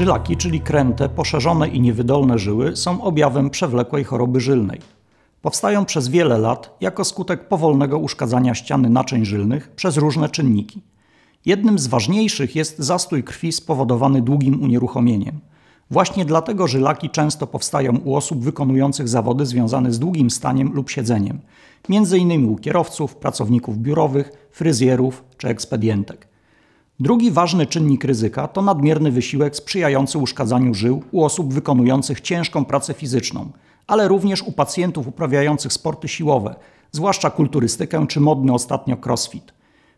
Żylaki, czyli kręte, poszerzone i niewydolne żyły są objawem przewlekłej choroby żylnej. Powstają przez wiele lat jako skutek powolnego uszkadzania ściany naczyń żylnych przez różne czynniki. Jednym z ważniejszych jest zastój krwi spowodowany długim unieruchomieniem. Właśnie dlatego żylaki często powstają u osób wykonujących zawody związane z długim staniem lub siedzeniem, m.in. u kierowców, pracowników biurowych, fryzjerów czy ekspedientek. Drugi ważny czynnik ryzyka to nadmierny wysiłek sprzyjający uszkadzaniu żył u osób wykonujących ciężką pracę fizyczną, ale również u pacjentów uprawiających sporty siłowe, zwłaszcza kulturystykę czy modny ostatnio crossfit.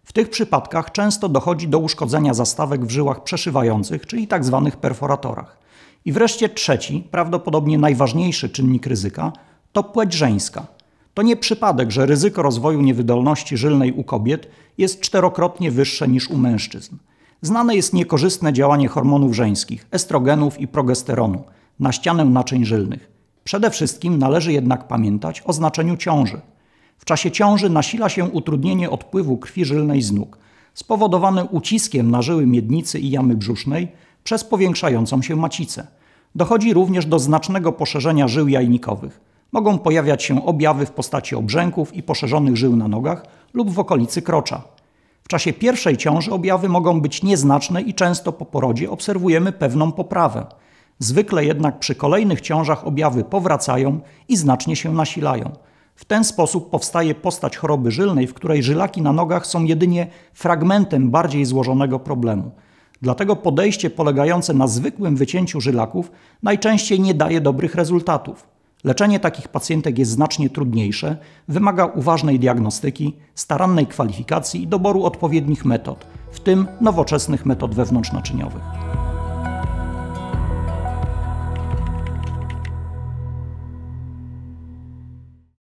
W tych przypadkach często dochodzi do uszkodzenia zastawek w żyłach przeszywających, czyli tzw. Tak perforatorach. I wreszcie trzeci, prawdopodobnie najważniejszy czynnik ryzyka to płeć żeńska. To nie przypadek, że ryzyko rozwoju niewydolności żylnej u kobiet jest czterokrotnie wyższe niż u mężczyzn. Znane jest niekorzystne działanie hormonów żeńskich, estrogenów i progesteronu na ścianę naczyń żylnych. Przede wszystkim należy jednak pamiętać o znaczeniu ciąży. W czasie ciąży nasila się utrudnienie odpływu krwi żylnej z nóg, spowodowane uciskiem na żyły miednicy i jamy brzusznej przez powiększającą się macicę. Dochodzi również do znacznego poszerzenia żył jajnikowych – Mogą pojawiać się objawy w postaci obrzęków i poszerzonych żył na nogach lub w okolicy krocza. W czasie pierwszej ciąży objawy mogą być nieznaczne i często po porodzie obserwujemy pewną poprawę. Zwykle jednak przy kolejnych ciążach objawy powracają i znacznie się nasilają. W ten sposób powstaje postać choroby żylnej, w której żylaki na nogach są jedynie fragmentem bardziej złożonego problemu. Dlatego podejście polegające na zwykłym wycięciu żylaków najczęściej nie daje dobrych rezultatów. Leczenie takich pacjentek jest znacznie trudniejsze, wymaga uważnej diagnostyki, starannej kwalifikacji i doboru odpowiednich metod, w tym nowoczesnych metod wewnątrznaczyniowych.